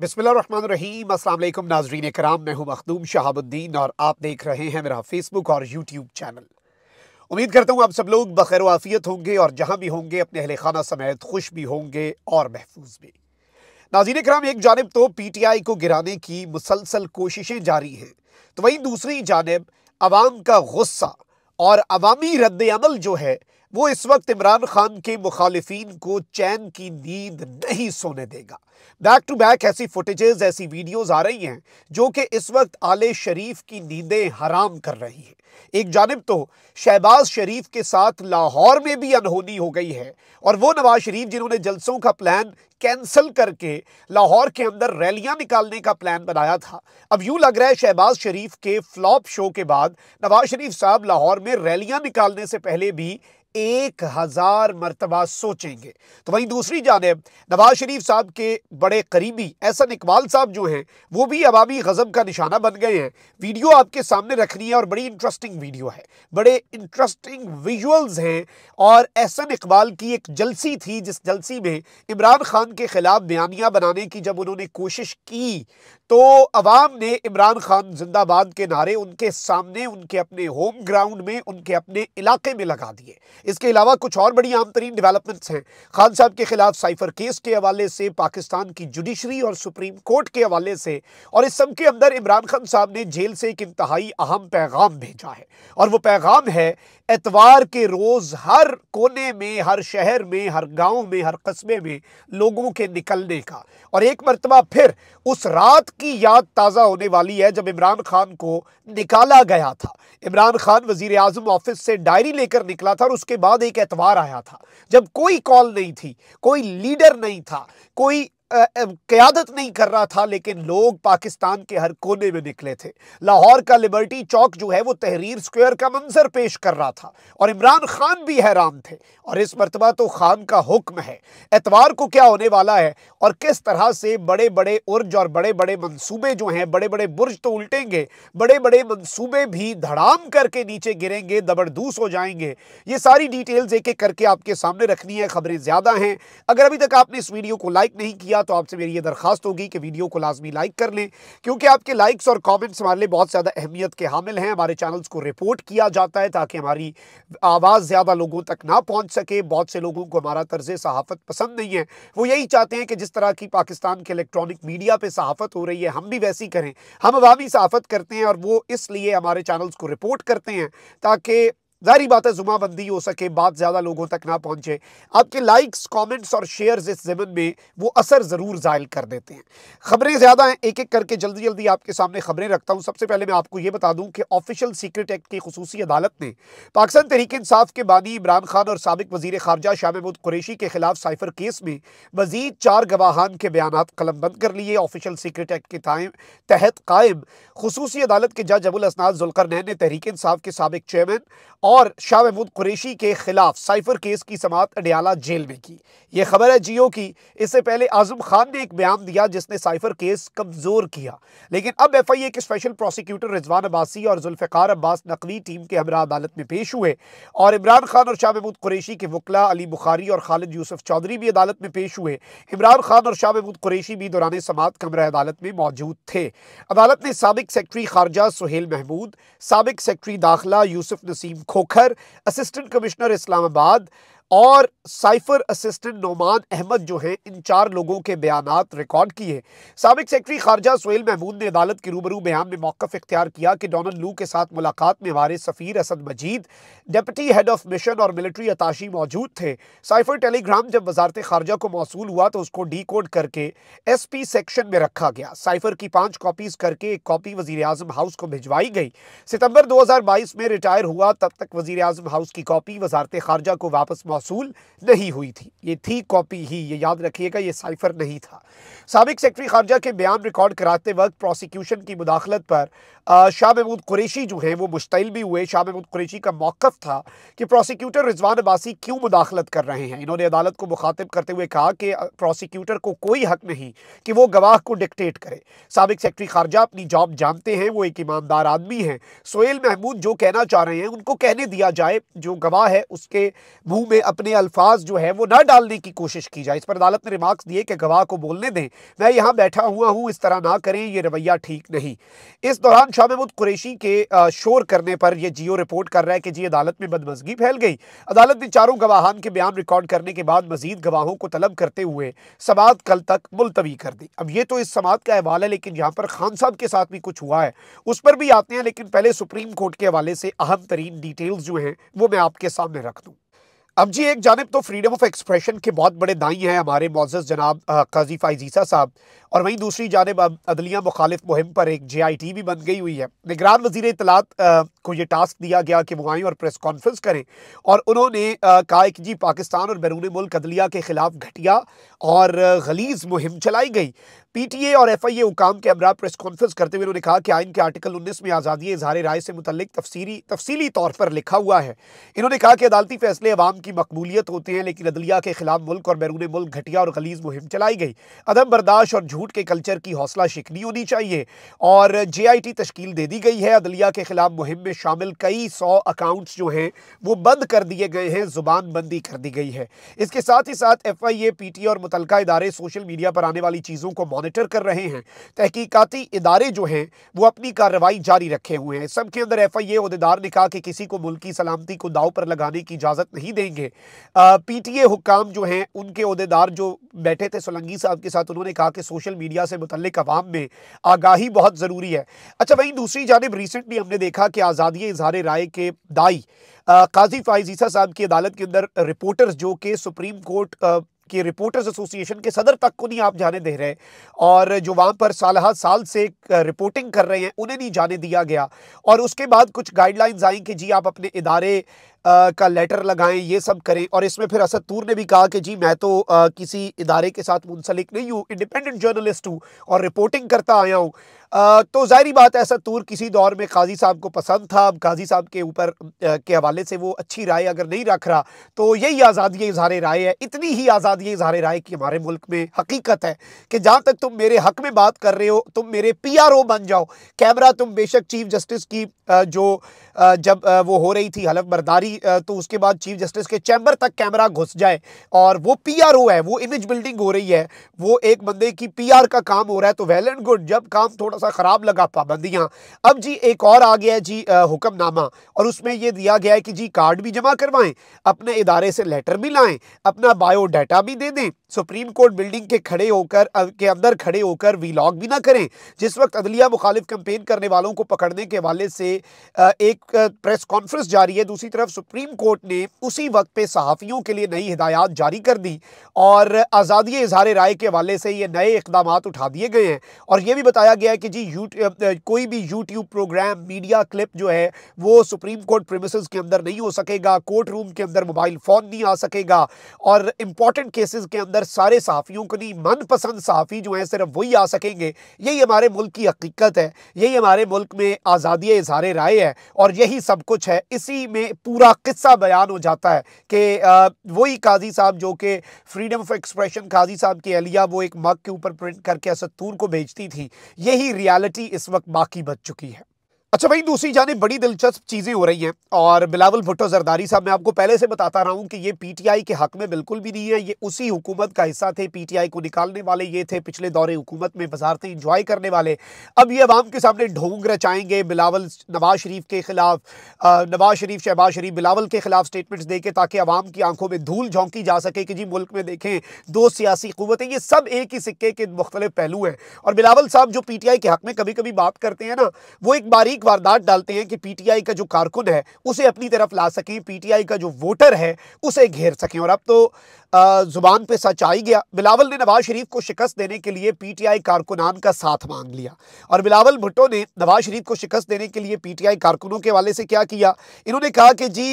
बिस्मिल्लाम असलम नाजरीन कराम मैं हूँ मखदूम शहाबुद्दीन और आप देख रहे हैं मेरा फेसबुक और यूट्यूब चैनल उम्मीद करता हूँ आप सब लोग बखैर वाफियत होंगे और जहाँ भी होंगे अपने अहल खाना समेत खुश भी होंगे और महफूज भी नाजीन कराम एक जानब तो पी टी आई को गिराने की मुसलसल कोशिशें जारी हैं तो वहीं दूसरी जानब आवाम का गुस्सा और अवामी रद्द अमल जो है वो इस वक्त इमरान खान के मुखालिफिन को चैन की नींद नहीं सोने देगा बैक टू बैक ऐसी फुटेजेस ऐसी वीडियोस आ रही हैं जो कि इस वक्त आले शरीफ की नींदें हराम कर रही हैं एक जानब तो शहबाज शरीफ के साथ लाहौर में भी अनहोनी हो गई है और वो नवाज शरीफ जिन्होंने जलसों का प्लान कैंसिल करके लाहौर के अंदर रैलियां निकालने का प्लान बनाया था अब यूं लग रहा है शहबाज शरीफ के फ्लॉप शो के बाद नवाज शरीफ साहब लाहौर में रैलियां निकालने से पहले भी एक हज़ार मरतबा सोचेंगे तो वहीं दूसरी जानब नवाज शरीफ साहब के बड़े करीबी एहसन इकबाल साहब जो हैं वो भी अवामी गज़ब का निशाना बन गए हैं वीडियो आपके सामने रखनी है और बड़ी इंटरेस्टिंग वीडियो है बड़े इंटरेस्टिंग विजुअल्स हैं और एहसन इकबाल की एक जलसी थी जिस जलसी में इमरान खान के ख़िलाफ़ बयानियाँ बनाने की जब उन्होंने कोशिश की तो अवाम ने इमरान खान जिंदाबाद के नारे उनके सामने उनके अपने होम ग्राउंड में उनके अपने इलाके में लगा दिए इसके अलावा कुछ और बड़ी आम तरीन डेवलपमेंट्स हैं खान साहब के खिलाफ साइफर केस के हवाले से पाकिस्तान की जुडिशरी और सुप्रीम कोर्ट के हवाले से और इस सब के अंदर इमरान खान साहब ने जेल से एक इंतहाई अहम पैगाम भेजा है और वह पैगाम है एतवार के रोज़ हर कोने में हर शहर में हर गांव में हर कस्बे में लोगों के निकलने का और एक मरतबा फिर उस रात की याद ताज़ा होने वाली है जब इमरान खान को निकाला गया था इमरान खान वजीर अजम ऑफिस से डायरी लेकर निकला था और उसके बाद एक एतवार आया था जब कोई कॉल नहीं थी कोई लीडर नहीं था कोई क़्यादत नहीं कर रहा था लेकिन लोग पाकिस्तान के हर कोने में निकले थे लाहौर का लिबर्टी चौक जो है वो तहरीर स्क्वायर का मंजर पेश कर रहा था और इमरान खान भी हैरान थे और इस मरतबा तो खान का हुक्म है एतवार को क्या होने वाला है और किस तरह से बड़े बड़े उर्ज और बड़े बड़े मनसूबे जो हैं बड़े बड़े बुर्ज तो उल्टेंगे बड़े बड़े मनसूबे भी धड़ाम करके नीचे गिरेंगे दबरदूस हो जाएंगे ये सारी डिटेल्स एक एक करके आपके सामने रखनी है खबरें ज़्यादा हैं अगर अभी तक आपने इस वीडियो को लाइक नहीं किया किया तो आपसे मेरी ये दरख्वास्त होगी कि वीडियो को लाजमी लाइक कर लें क्योंकि आपके लाइक्स और कॉमेंट्स हमारे लिए बहुत ज़्यादा अहमियत के हामिल हैं हमारे चैनल्स को रिपोर्ट किया जाता है ताकि हमारी आवाज़ ज़्यादा लोगों तक ना पहुँच सके बहुत से लोगों को हमारा तर्ज सहाफ़त पसंद नहीं है वो यही चाहते हैं कि जिस तरह की पाकिस्तान के इलेक्ट्रॉनिक मीडिया पर सहाफ़त हो रही है हम भी वैसी करें हम अवामी सहाफ़त करते हैं और वो इसलिए हमारे चैनल्स को रिपोर्ट करते हैं ताकि जारी बात है जुमाबंदी हो सके बात ज़्यादा लोगों तक ना पहुंचे आपके लाइक्स कमेंट्स और शेयर्स इस ज़मन में वो असर ज़रूर ज़ायल कर देते हैं खबरें ज़्यादा हैं एक एक करके जल्दी जल्दी आपके सामने खबरें रखता हूं सबसे पहले मैं आपको ये बता दूं कि ऑफिशियल सीक्रेट एक्ट की खसूसी अदालत ने पाकिस्तान तहरीक इंसाफ के बानी इमरान खान और सबक वजीर खारजा शाह महमूद कुरेशी के खिलाफ साइफर केस में मजीद चार गवाहान के बयान कलम बंद कर लिए ऑफिशियल सीक्रेट एक्ट के तहत कायम खसूसी अदालत के जज अबुल असनाद जुलकर नैन ने तहरीक इंसाफ के सबक चेयरमैन और शाह महमूद कुरेशी के खिलाफ साइफर केस की समात अडियाला जेल में की यह खबर है जियो की इससे पहले आजम खान ने एक बयान दिया जिसने साइफर केस कमज़ोर किया लेकिन अब एफ आई ए के स्पेशल प्रोसिक्यूटर रिजवान अब्बासी और जुल्फ़ार अब्बास नकवी टीम के हमरा अदालत में पेश हुए और इमरान खान और शाह महमूद कुरेशी के वकला अली बुखारी और खालिद यूसुफ चौधरी भी अदालत में पेश हुए इमरान खान और शाह महमूद कुरेशी भी दौरान समात कमरा अदालत में मौजूद थे अदालत ने सबक सेक्रेटरी खारजा सुहेल महमूद सबक सेक्रेटरी दाखिला यूसुफ नसीम खोखर असिस्टेंट कमिश्नर इस्लामाबाद और साइफर असिस्टेंट नोमान अहमद जो हैं इन चार लोगों के बयान रिकॉर्ड किए सबक सेक्रेटरी खारजा सोहेल महमूद ने अदालत के रूबरू बयान में मौक़ इख्तियार किया कि डोनल्ड लू के साथ मुलाकात में हमारे सफ़ीर Asad Majeed deputy head of mission और मिलिट्री अताशी मौजूद थे साइफर टेलीग्राम जब वजारत खारजा को मौसू हुआ तो उसको डी कोड करके एस पी सेक्शन में रखा गया साइफर की पाँच कापीज़ करके एक कापी वजी अजम हाउस को भिजवाई गई सितंबर दो हज़ार बाईस में रिटायर हुआ तब तक वजी अजम हाउस की कापी वजारत खारजा को वापस मौसूल नहीं हुई थी ये थी कॉपी ही ये याद रखिएगा ये साइफर नहीं था सबक सेक्रटरी खारजा के बयान रिकॉर्ड कराते वक्त प्रोसिक्यूशन की मुदाखलत पर शाह महमूद कुरेशी जो हैं वो मुश्तिल भी हुए शाह महमूद कुरैशी का मौक़ था कि प्रोसिक्यूटर रिजवान अब्बासी क्यों मुदाखलत कर रहे हैं इन्होंने अदालत को मुखातब करते हुए कहा कि प्रोसिक्यूटर को कोई हक नहीं कि वो गवाह को डिक्टेट करे सबक सेक्रटरी खारजा अपनी जॉब जानते हैं वो एक ईमानदार आदमी हैं सोहेल महमूद जो कहना चाह रहे हैं उनको कहने दिया जाए जो गवाह है उसके मुँह में अपने अल्फाज जो है वो ना डालने की कोशिश की जाए इस पर अदालत ने रिमार्क्स दिए कि गवाह को बोलने दें मैं यहाँ बैठा हुआ हूँ इस तरह ना करें ये रवैया ठीक नहीं इस दौरान शाह महमूद कुरेशी के शोर करने पर यह जियो रिपोर्ट कर रहा है कि जी अदालत में बदमजगी फैल गई अदालत ने चारों गवाहान के बयान रिकॉर्ड करने के बाद मजीद गवाहों को तलब करते हुए समात कल तक मुलतवी कर दी अब ये तो इस समात का अहवाल है लेकिन यहाँ पर खान साहब के साथ भी कुछ हुआ है उस पर भी आते हैं लेकिन पहले सुप्रीम कोर्ट के हवाले से अहम तरीन डिटेल्स जो हैं वो मैं आपके सामने रख दूँ अब जी एक जानब तो फ्रीडम ऑफ एक्सप्रेशन के बहुत बड़े दाई हैं हमारे मोजस जनाब काजी फाइजीसा साहब और वहीं दूसरी जानब अब अदलिया मुखालिफ मुहिम पर एक जे आई टी भी बन गई हुई है निगरान वजीर इतलात को ये टास्क दिया गया कि वो आएँ और प्रेस कॉन्फ्रेंस करें और उन्होंने कहा कि जी पाकिस्तान और बैरून मुल्क अदलिया के ख़िलाफ़ घटिया और गलीज मुहिम चलाई गई पी टी ए और एफ आई ए हुकाम के हमरा प्रेस कॉन्फ्रेंस करते हुए उन्होंने कहा कि आइन के आर्टिकल उन्नीस में आज़ादी इजहार राय से मुतलिक तफसीरी तफसीली तौर पर लिखा हुआ है इन्होंने कहा कि अदालती फैसले अवाम की मकबूलियत होते हैं लेकिन अदलिया के खिलाफ मुल्क और बैरून मुल्क घटिया और गलीज मुहिम चलाई गई अदम बर्दाश्त और झूठ के कल्चर की हौसला शिकनी होनी चाहिए और जे आई टी तश्कील दे दी गई है अदलिया के ख़िलाफ़ मुहिम में शामिल कई सौ अकाउंट्स जो हैं वो बंद कर दिए गए हैं ज़ुबान बंदी कर दी गई है इसके साथ ही साथ F I A P T और मुतल इदारे सोशल मीडिया पर आने वाली चीज़ों को मॉनिटर कर रहे हैं तहकीकती इदारे जो हैं वो अपनी कार्रवाई जारी रखे हुए हैं सब के अंदर एफ आई एहदेदार ने कहा कि किसी को मुल्की सलामती को दाव पर लगाने की इजाज़त नहीं देंगे पी टी ए हुकाम जो हैं उनके अहदेदार जो बैठे थे सोलंगी साहब के साथ उन्होंने कहा कि सोशल सोशल मीडिया से मुतलक अवाम में आगाही बहुत ज़रूरी है अच्छा वहीं दूसरी जानब रिसेंटली हमने देखा कि आज़ादी इजहार राय के दाई काजी फायज ईसा साहब की अदालत के अंदर रिपोर्टर्स जो कि सुप्रीम कोर्ट के रिपोर्टर्स एसोसिएशन के सदर तक को नहीं आप जाने दे रहे और जो वहाँ पर सालहा साल से रिपोर्टिंग कर रहे हैं उन्हें नहीं जाने दिया गया और उसके बाद कुछ गाइडलाइंस आई कि जी आप अपने इदारे का लेटर लगाएं ये सब करें और इसमें फिर असद तूर ने भी कहा कि जी मैं तो आ, किसी इदारे के साथ मुंसलिक नहीं हूँ इंडिपेंडेंट जर्नलिस्ट हूँ और रिपोर्टिंग करता आया हूँ तो ज़ाहरी बात है असद तूर किसी दौर में काजी साहब को पसंद था अब काजी साहब के ऊपर के हवाले से वो अच्छी राय अगर नहीं रख रहा तो यही आज़ादी इजहार राय है इतनी ही आज़ादी इजहार राय की हमारे मुल्क में हकीकत है कि जहाँ तक तुम मेरे हक में बात कर रहे हो तुम मेरे पी आर ओ बन जाओ कैमरा तुम बेशक चीफ जस्टिस की जो जब वो हो रही थी हलफ बरदारी तो उसके बाद चीफ जस्टिस के चैम्बर तक कैमरा घुस जाए और वो पीआरओ है वो इमेज बिल्डिंग हो रही है वो एक बंदे की पीआर का काम हो रहा है तो वेल एंड गुड जब काम थोड़ा सा ख़राब लगा पाबंदियाँ अब जी एक और आ गया है जी हुक्मनामा और उसमें ये दिया गया है कि जी कार्ड भी जमा करवाएं अपने इदारे से लेटर भी लाएं अपना बायोडाटा भी दे दें सुप्रीम कोर्ट बिल्डिंग के खड़े होकर के अंदर खड़े होकर वीलॉग भी ना करें जिस वक्त अदलिया मुखालिफ कंपेन करने वालों को पकड़ने के हवाले से एक प्रेस कॉन्फ्रेंस जारी है दूसरी तरफ सुप्रीम कोर्ट ने उसी वक्त पे सहाफ़ियों के लिए नई हिदायत जारी कर दी और आज़ादी इजहार राय के हवाले से ये नए इकदाम उठा दिए गए हैं और ये भी बताया गया है कि जी यू कोई भी यूट्यूब प्रोग्राम मीडिया क्लिप जो है वो सुप्रीम कोर्ट प्रेमिस के अंदर नहीं हो सकेगा कोर्ट रूम के अंदर मोबाइल फ़ोन नहीं आ सकेगा और इम्पॉर्टेंट केसेज के अंदर अंदर सारे साफियों को नहीं मनपसंद साफ़ी जो हैं सिर्फ वही आ सकेंगे यही हमारे मुल्क की हकीकत है यही हमारे मुल्क में आज़ादी इजहार राय है और यही सब कुछ है इसी में पूरा किस्सा बयान हो जाता है कि वही काजी साहब जो कि फ्रीडम ऑफ एक्सप्रेशन काजी साहब की अलिया वो एक मग के ऊपर प्रिंट करके असतूर को भेजती थी यही रियालिटी इस वक्त बाकी बच चुकी है अच्छा भाई दूसरी जाने बड़ी दिलचस्प चीज़ें हो रही हैं और बिलावल भुट्टो जरदारी साहब मैं आपको पहले से बताता रहा हूँ कि ये पीटीआई के हक में बिल्कुल भी नहीं है ये उसी हुकूमत का हिस्सा थे पीटीआई को निकालने वाले ये थे पिछले दौरे हुकूमत में वजारतें इंजॉय करने वाले अब ये आवाम के सामने ढोंग रचाएंगे बिलावल नवाज शरीफ के खिलाफ नवाज शरीफ शहबाज शरीफ बिलावल के खिलाफ स्टेटमेंट्स दे के ताकि आवाम की आंखों में धूल झोंकी जा सके कि जी मुल्क में देखें दो सियासी क़वतें ये सब एक ही सिक्के के मुख्तलिफ पहलू हैं और बिलावल साहब जो पी के हक में कभी कभी बात करते हैं ना वो एक बारीक एक वारदात डालते हैं कि पीटीआई का जो कारकुन है उसे अपनी तरफ ला सकें पीटीआई का जो वोटर है उसे घेर सकें और अब तो ज़ुबान पे सच आई गया बिलावल ने नवाज शरीफ को शिकस्त देने के लिए पी टी आई कारकुनान का साथ मांग लिया और बिलावल भुट्टो ने नवाज शरीफ को शिकस्त देने के लिए पी टी आई कारकुनों के हवाले से क्या किया इन्होंने कहा कि जी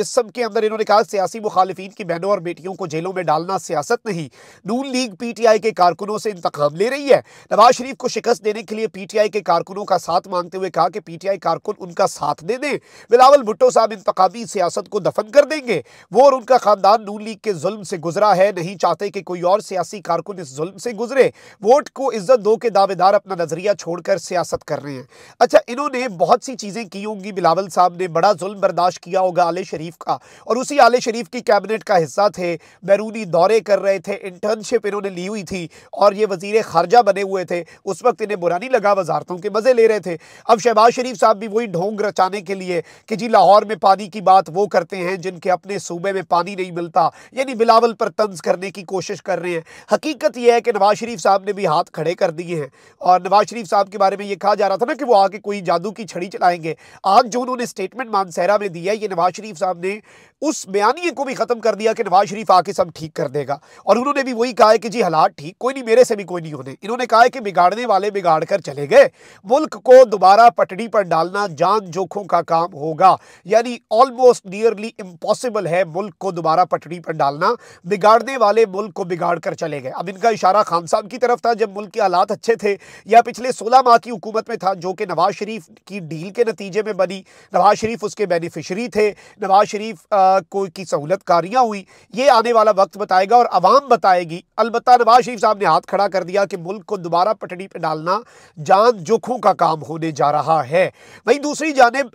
इस सब के अंदर इन्होंने कहा सियासी मुखालफी की बहनों और बेटियों को जेलों में डालना सियासत नहीं Noon League P T I के कारकुनों से इंतकाम ले रही है नवाज शरीफ को शिकस्त देने के लिए पी टी आई के कारकुनों का साथ मांगते हुए कहा कि पी टी आई कारकुन उनका साथ दे दें बिलावल भुट्टो साहब इंतकामी सियासत को दफन कर देंगे वो और उनका खानदान नून लीग के जुल्म से गुजरा है नहीं चाहते कि कोई और सियासी कारकुन इस जुल्म से गुजरे वोट को इज्जत दो के दावेदार अपना नजरिया छोड़कर सियासत कर रहे हैं अच्छा इन्होंने बहुत सी चीज़ें की होंगी बिलावल साहब ने बड़ा जुल्म बर्दाश्त किया होगा आले शरीफ का और उसी आले शरीफ की कैबिनेट का हिस्सा थे बैरूनी दौरे कर रहे थे इंटर्नशिप इन्होंने ली हुई थी और ये वजीर खारजा बने हुए थे उस वक्त इन्हें बुरा नहीं लगा वजारतों के मज़े ले रहे थे अब शहबाज शरीफ साहब भी वही ढोंग रचाने के लिए कि जी लाहौर में पानी की बात वो करते हैं जिनके अपने सूबे में पानी नहीं मिलता यानी बिला बिलावल पर तंज करने की कोशिश कर रहे हैं हकीकत यह है कि नवाज शरीफ साहब ने भी हाथ खड़े कर दिए हैं और नवाज शरीफ साहब के बारे में ये कहा जा रहा था ना कि वो आके कोई जादू की छड़ी चलाएंगे आज जो उन्होंने स्टेटमेंट मानसहरा में दिया ये नवाज शरीफ साहब ने उस बयानी को भी ख़त्म कर दिया कि नवाज शरीफ आके सब ठीक कर देगा और उन्होंने भी वही कहा है कि जी हालात ठीक कोई नहीं मेरे से भी कोई नहीं होने इन्होंने कहा है कि बिगाड़ने वाले बिगाड़ कर चले गए मुल्क को दोबारा पटड़ी पर डालना जान जोखों का काम होगा यानी ऑलमोस्ट नियरली इम्पॉसिबल है मुल्क को दोबारा पटड़ी पर डालना बिगाड़ने वाले मुल्क को बिगाड़ कर चले गए अब इनका इशारा खान साहब की तरफ था जब मुल्क के हालात अच्छे थे या पिछले सोलह माह की हुकूमत में था जो कि नवाज शरीफ की डील के नतीजे में बनी नवाज शरीफ उसके बेनिफिशरी थे नवाज शरीफ आ, कोई की सहूलत कारियाँ हुई ये आने वाला वक्त बताएगा और आवाम बताएगी अलबत् नवाज शरीफ साहब ने हाथ खड़ा कर दिया कि मुल्क को दोबारा पटड़ी पर डालना जान जोखों का काम होने जा रहा है वहीं दूसरी जानब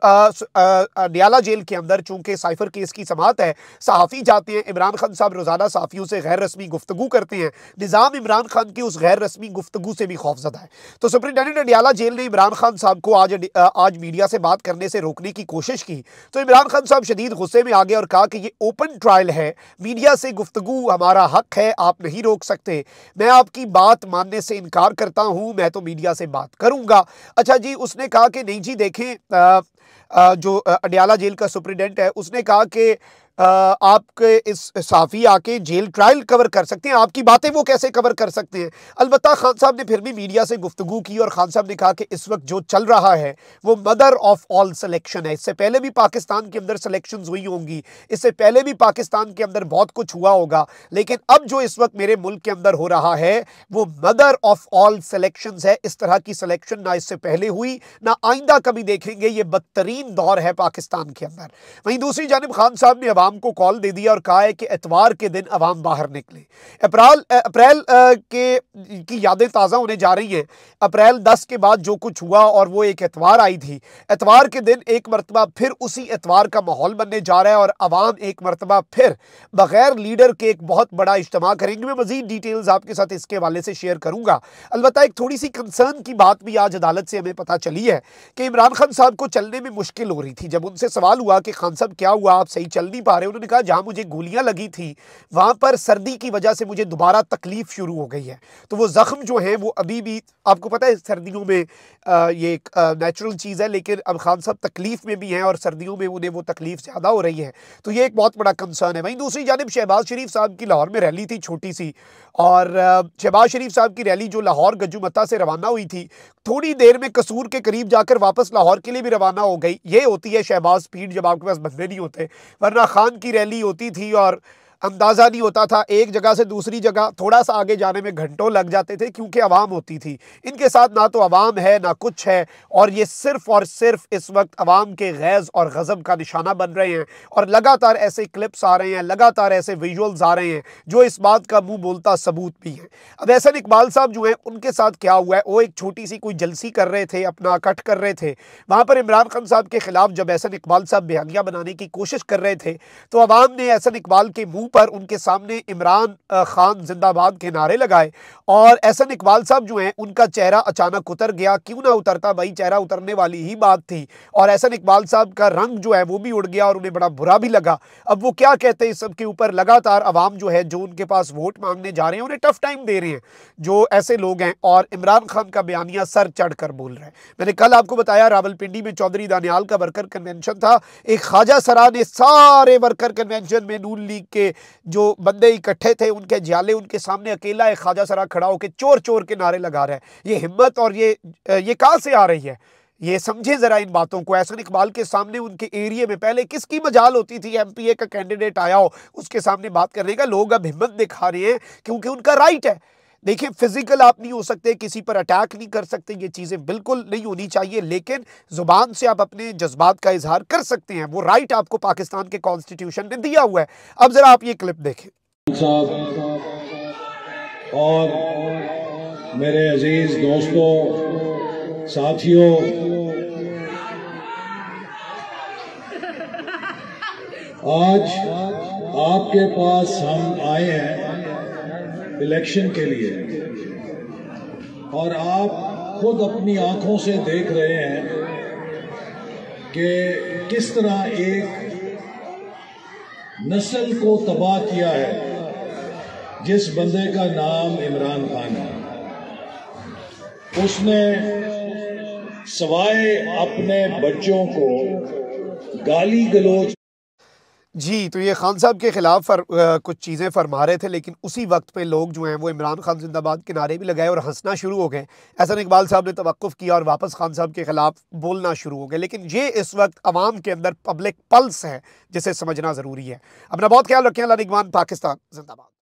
नियाला जेल के अंदर चूंकि साइफर केस की समात है सहाफ़ी जाते हैं इमरान खान साहब रोज़ाना सहाफ़ियों से गैर रस्मी गुफ्तु करते हैं निज़ाम इमरान खान की उस गैर रस्मी गुफ्तु से भी खौफजदा है तो सुप्रिटेंडेंट अडियाला जेल ने इमरान खान साहब को आज आज मीडिया से बात करने से रोकने की कोशिश की तो इमरान खान साहब शदीद गुस्से में आ गए और कहा कि ये ओपन ट्रायल है मीडिया से गुफ्तु हमारा हक है आप नहीं रोक सकते मैं आपकी बात मानने से इनकार करता हूँ मैं तो मीडिया से बात करूँगा अच्छा जी उसने कहा कि नहीं जी देखें आ, आ, जो अडियाला जेल का सुप्रिटेंडेंट है उसने कहा कि आपके इस साफ़ी आके जेल ट्रायल कवर कर सकते हैं आपकी बातें वो कैसे कवर कर सकते हैं अलबत् खान साहब ने फिर भी मीडिया से गुफ्तु की और खान साहब ने कहा कि इस वक्त जो चल रहा है वो मदर ऑफ ऑल सिलेक्शन है इससे पहले भी पाकिस्तान के अंदर सिलेक्शन हुई होंगी इससे पहले भी पाकिस्तान के अंदर बहुत कुछ हुआ होगा लेकिन अब जो इस वक्त मेरे मुल्क के अंदर हो रहा है वो मदर ऑफ ऑल सिलेक्शन है इस तरह की सिलेक्शन ना इससे पहले हुई ना आइंदा कभी देखेंगे ये बदतरीन दौर है पाकिस्तान के अंदर वहीं दूसरी जानब खान साहब ने आवाम आवाम को कॉल दे दिया और कहा है कि एतवार के दिन आवाम बाहर निकले अप्रैल अप्रैल के की यादें ताज़ा होने जा रही हैं अप्रैल दस के बाद जो कुछ हुआ और वो एक एतवार आई थी एतवार के दिन एक मरतबा फिर उसी एतवार का माहौल बनने जा रहा है और आवाम एक मरतबा फिर बग़ैर लीडर के एक बहुत बड़ा इज्तम करेंगे मैं मज़ीद डिटेल्स आपके साथ इसके हवाले से शेयर करूँगा अलबत् एक थोड़ी सी कंसर्न की बात भी आज अदालत से हमें पता चली है कि इमरान खान साहब को चलने में मुश्किल हो रही थी जब उनसे सवाल हुआ कि खान साहब क्या हुआ आप सही चल नहीं पा रहे हैं उन्होंने कहा जहाँ मुझे गोलियाँ लगी थी वहाँ पर सर्दी की वजह से मुझे दोबारा तकलीफ़ शुरू हो गई है तो वो ज़ख्म जो हैं वो अभी भी आपको पता है सर्दियों में ये एक नेचुरल चीज़ है लेकिन अब खान साहब तकलीफ़ में भी हैं और सर्दियों में उन्हें वो तकलीफ़ ज़्यादा हो रही है तो ये एक बहुत बड़ा कंसर्न है वहीं दूसरी जानब शहबाज शरीफ साहब की लाहौर में रैली थी छोटी सी और शहबाज शरीफ साहब की रैली जो लाहौर गजुमता से रवाना हुई थी थोड़ी देर में कसूर के करीब जाकर वापस लाहौर के लिए भी रवाना हो गई ये होती है शहबाज स्पीड जब आपके पास बंदे नहीं होते वरना खान की रैली होती थी और अंदाज़ा नहीं होता था एक जगह से दूसरी जगह थोड़ा सा आगे जाने में घंटों लग जाते थे क्योंकि आवाम होती थी इनके साथ ना तो आवाम है ना कुछ है और ये सिर्फ़ और सिर्फ इस वक्त आवाम के गैज़ और गज़ब का निशाना बन रहे हैं और लगातार ऐसे क्लिप्स आ रहे हैं लगातार ऐसे विजुअल्स आ रहे हैं जो इस बात का मुँह बोलता सबूत भी है अब ऐसा इकबाल साहब जो हैं उनके साथ क्या हुआ है वो एक छोटी सी कोई जलसी कर रहे थे अपना कट कर रहे थे वहाँ पर इमरान खान साहब के खिलाफ जब ऐसा इकबाल साहब बयानिया बनाने की कोशिश कर रहे थे तो आवाम ने ऐसा इकबाल के मुँह पर उनके सामने इमरान खान जिंदाबाद के नारे लगाए और एस एन इकबाल साहब जो हैं उनका चेहरा अचानक उतर गया क्यों ना उतरता भाई चेहरा उतरने वाली ही बात थी और एस एन इकबाल साहब का रंग जो है वो भी उड़ गया और उन्हें बड़ा बुरा भी लगा अब वो क्या कहते हैं इस सब के ऊपर लगातार आवाम जो है जो उनके पास वोट मांगने जा रहे हैं उन्हें टफ टाइम दे रहे हैं जो ऐसे लोग हैं और इमरान खान का बयानिया सर चढ़ कर बोल रहे हैं मैंने कल आपको बताया रावलपिंडी में चौधरी दानियाल का वर्कर कन्वेंशन था एक ख्वाजा सरा ने सारे वर्कर कन्वेंशन में नून लीग के जो बंदे इकट्ठे थे उनके जाले उनके सामने अकेला एक ख्वाजा सरा खड़ा होकर चोर चोर के नारे लगा रहा है ये हिम्मत और ये ये कहाँ से आ रही है ये समझे ज़रा इन बातों को एहसन इकबाल के सामने उनके एरिए में पहले किसकी मजाल होती थी एमपीए का कैंडिडेट आया हो उसके सामने बात करने का लोग अब हिम्मत दिखा रहे हैं क्योंकि उनका राइट है देखिए फिजिकल आप नहीं हो सकते किसी पर अटैक नहीं कर सकते ये चीज़ें बिल्कुल नहीं होनी चाहिए लेकिन ज़ुबान से आप अपने जज्बात का इजहार कर सकते हैं वो राइट आपको पाकिस्तान के कॉन्स्टिट्यूशन ने दिया हुआ है अब ज़रा आप ये क्लिप देखें और मेरे अजीज दोस्तों साथियों आज आपके पास हम आए हैं इलेक्शन के लिए और आप खुद अपनी आंखों से देख रहे हैं कि किस तरह एक नस्ल को तबाह किया है जिस बंदे का नाम इमरान खान है उसने सवाए अपने बच्चों को गाली गलोच जी तो ये खान साहब के ख़िलाफ़ फर, आ, कुछ चीज़ें फरमा रहे थे लेकिन उसी वक्त पे लोग जो हैं वो इमरान खान जिंदाबाद के नारे भी लगाए और हंसना शुरू हो गए ऐसा इकबाल साहब ने तवक़ किया और वापस खान साहब के ख़िलाफ़ बोलना शुरू हो गए लेकिन ये इस वक्त आवाम के अंदर पब्लिक पल्स है जिसे समझना ज़रूरी है अपना बहुत ख्याल रखें अला पाकिस्तान जिंदाबाद